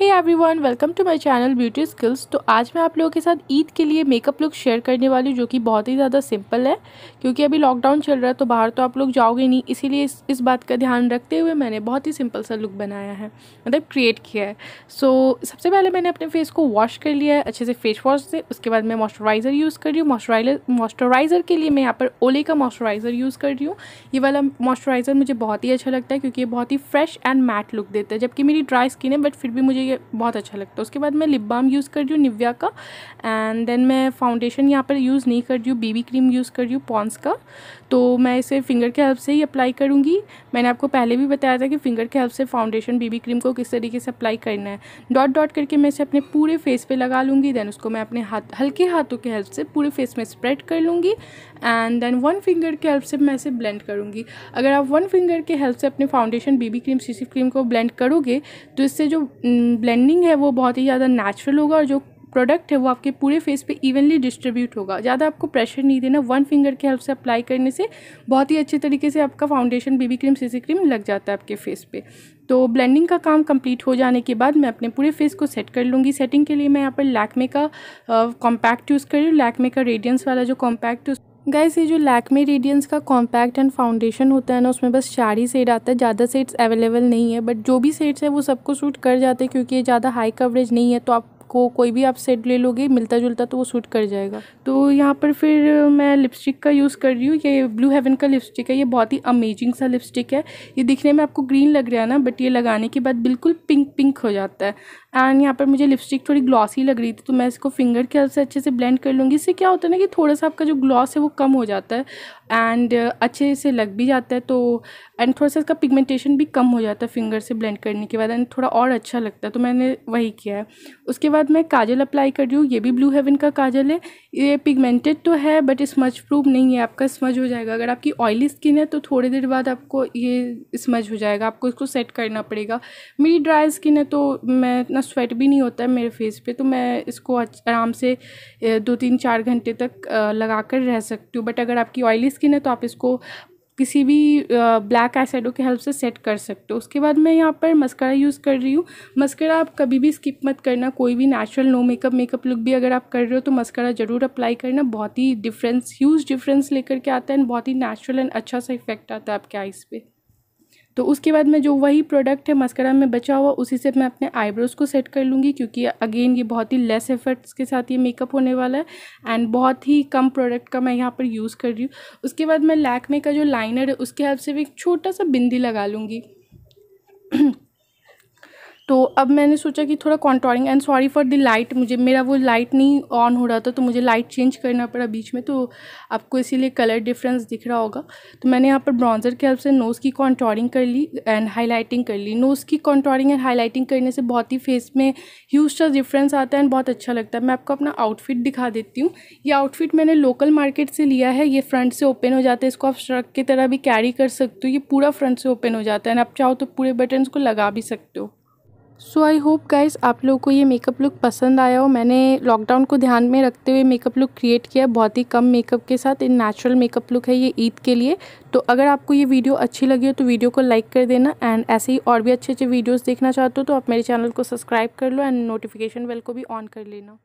hey everyone welcome to my channel beauty skills तो आज मैं आप लोगों के साथ ईद के लिए मेकअप लुक शेयर करने वाली हूँ जो कि बहुत ही ज़्यादा सिंपल है क्योंकि अभी लॉकडाउन चल रहा है तो बाहर तो आप लोग जाओगे नहीं इसीलिए इस, इस बात का ध्यान रखते हुए मैंने बहुत ही सिंपल सा लुक बनाया है मतलब क्रिएट किया है सो so, सबसे पहले मैंने अपने फेस को वॉश कर लिया है अच्छे से फेस वॉश से उसके बाद मैं मॉइस्चराइज़र यूज़ कर रही हूँ मॉइस्चराइजर मॉइस्चराइज़र के लिए मैं यहाँ पर ओले का मॉइस्चराइज़र यूज़ कर रही हूँ ये वाला मॉइस्चराइज़र मुझे बहुत ही अच्छा लगता है क्योंकि ये बहुत ही फ्रेश एंड मैट लुक देता है जबकि मेरी ड्राई स्किन है बट फिर भी मुझे ये बहुत अच्छा लगता है उसके बाद मैं लिप बाम यूज़ कर रही हूँ निव्या का एंड देन मैं फाउंडेशन यहाँ पर यूज़ नहीं कर रही हूँ बीबी क्रीम यूज़ कर रही हूँ पॉन्स का तो मैं इसे फिंगर के हेल्प से ही अप्लाई करूँगी मैंने आपको पहले भी बताया था कि फिंगर के हेल्प से फाउंडेशन बीबी क्रीम को किस तरीके से अप्लाई करना है डॉट डॉट करके मैं इसे अपने पूरे फेस पर लगा लूँगी देन उसको मैं अपने हाथ हल्के हाथों के हेल्प से पूरे फेस में स्प्रेड कर लूँगी एंड देन वन फिंगर के हेल्प से मैं इसे ब्लेंड करूँगी अगर आप वन फिंगर के हेल्प से अपने foundation BB cream CC cream को ब्लेंड करोगे तो इससे जो ब्लेंडिंग है वो बहुत ही ज़्यादा नेचुरल होगा और जो प्रोडक्ट है वो आपके पूरे फेस पे इवनली डिस्ट्रीब्यूट होगा ज़्यादा आपको प्रेशर नहीं देना वन फिंगर के हेल्प से अप्लाई करने से बहुत ही अच्छे तरीके से आपका foundation baby cream CC cream लग जाता है आपके फेस पे तो ब्लेंडिंग का काम कंप्लीट हो जाने के बाद मैं अपने पूरे फेस को सेट कर लूँगी सेटिंग के लिए मैं यहाँ पर लैकमे का कॉम्पैक्ट यूज़ कर रही हूँ लैकमे का रेडियंस वाला जो कॉम्पैक्ट गैस ये जो लैकमे रेडियंस का कॉम्पैक्ट एंड फाउंडेशन होता है ना उसमें बस चार ही सेड आता है ज़्यादा सेड्स अवेलेबल नहीं है बट जो भी सेड्स है वो सबको सूट कर जाते हैं क्योंकि ये ज़्यादा हाई कवरेज नहीं है तो आप को कोई भी आप सेट ले लोगे मिलता जुलता तो वो सूट कर जाएगा तो यहाँ पर फिर मैं लिपस्टिक का यूज़ कर रही हूँ ये ब्लू हेवन का लिपस्टिक है ये बहुत ही अमेजिंग सा लिपस्टिक है ये दिखने में आपको ग्रीन लग रहा है ना बट ये लगाने के बाद बिल्कुल पिंक पिंक हो जाता है एंड यहाँ पर मुझे लिपस्टिक थोड़ी ग्लॉसी लग रही थी तो मैं इसको फिंगर के हल्प से अच्छे से ब्लेंड कर लूँगी इससे क्या होता है ना कि थोड़ा सा आपका जो ग्लॉस है वो कम हो जाता है एंड अच्छे से लग भी जाता है तो एंड थोड़ा सा इसका पिगमेंटेशन भी कम हो जाता है फिंगर से ब्लेंड करने के बाद एंड थोड़ा और अच्छा लगता है तो मैंने वही किया है उसके बाद मैं काजल अप्लाई कर रही हूँ ये भी ब्लू हेवन का काजल है ये पिगमेंटेड तो है बट स्मज प्रूफ नहीं है आपका स्मज हो जाएगा अगर आपकी ऑयली स्किन है तो थोड़ी देर बाद आपको ये स्मज हो जाएगा आपको इसको सेट करना पड़ेगा मेरी ड्राई स्किन है तो मैं इतना स्वेट भी नहीं होता है मेरे फेस पे तो मैं इसको आराम से दो तीन चार घंटे तक लगा कर रह सकती हूँ बट अगर आपकी ऑयली स्किन है तो आप इसको किसी भी ब्लैक एसिडो की हेल्प से सेट कर सकते हो उसके बाद मैं यहाँ पर मस्करा यूज़ कर रही हूँ मस्करा आप कभी भी स्किप मत करना कोई भी natural no makeup makeup look भी अगर आप कर रहे हो तो मस्करा ज़रूर अप्लाई करना बहुत ही डिफरेंस ह्यूज डिफरेंस लेकर के आता है बहुत ही नेचुरल एंड अच्छा सा इफेक्ट आता है आपके आइज़ पर तो उसके बाद मैं जो वही प्रोडक्ट है मस्करा में बचा हुआ उसी से मैं अपने आईब्रोज़ को सेट कर लूँगी क्योंकि अगेन ये बहुत ही लेस एफर्ट्स के साथ ये मेकअप होने वाला है एंड बहुत ही कम प्रोडक्ट का मैं यहाँ पर यूज़ कर रही हूँ उसके बाद मैं लैकमे का जो लाइनर है उसके हेल्प से भी एक छोटा सा बिंदी लगा लूँगी तो अब मैंने सोचा कि थोड़ा contouring and sorry for the light मुझे मेरा वो लाइट नहीं ऑन हो रहा था तो मुझे लाइट चेंज करना पड़ा बीच में तो आपको इसीलिए कलर डिफरेंस दिख रहा होगा तो मैंने यहाँ पर ब्रॉन्जर के हेल्प से नोज़ की कॉन्टोरिंग कर ली एंड हाईलाइटिंग कर ली नोज़ की कॉन्टोरिंग एंड हाईलाइटिंग करने से बहुत ही फेस में ह्यूज सा डिफरेंस आता है एंड बहुत अच्छा लगता है मैं आपको अपना आउटफिट दिखा देती हूँ ये आउटफिट मैंने लोकल मार्केट से लिया है ये फ्रंट से ओपन हो जाता है इसको आप श्रक की तरह भी कैरी कर सकते हो ये पूरा फ्रंट से ओपन हो जाता है एंड आप चाहो तो पूरे बटन्स को लगा भी सकते हो सो आई होप गाइज आप लोगों को ये मेकअप लुक पसंद आया हो मैंने लॉकडाउन को ध्यान में रखते हुए मेकअप लुक क्रिएट किया बहुत ही कम मेकअप के साथ इन नेचुरल मेकअप लुक है ये ईद के लिए तो अगर आपको ये वीडियो अच्छी लगी हो तो वीडियो को लाइक कर देना एंड ऐसे ही और भी अच्छे अच्छे वीडियोज़ देखना चाहते हो तो आप मेरे चैनल को सब्सक्राइब कर लो एंड नोटिफिकेशन बेल को भी ऑन कर लेना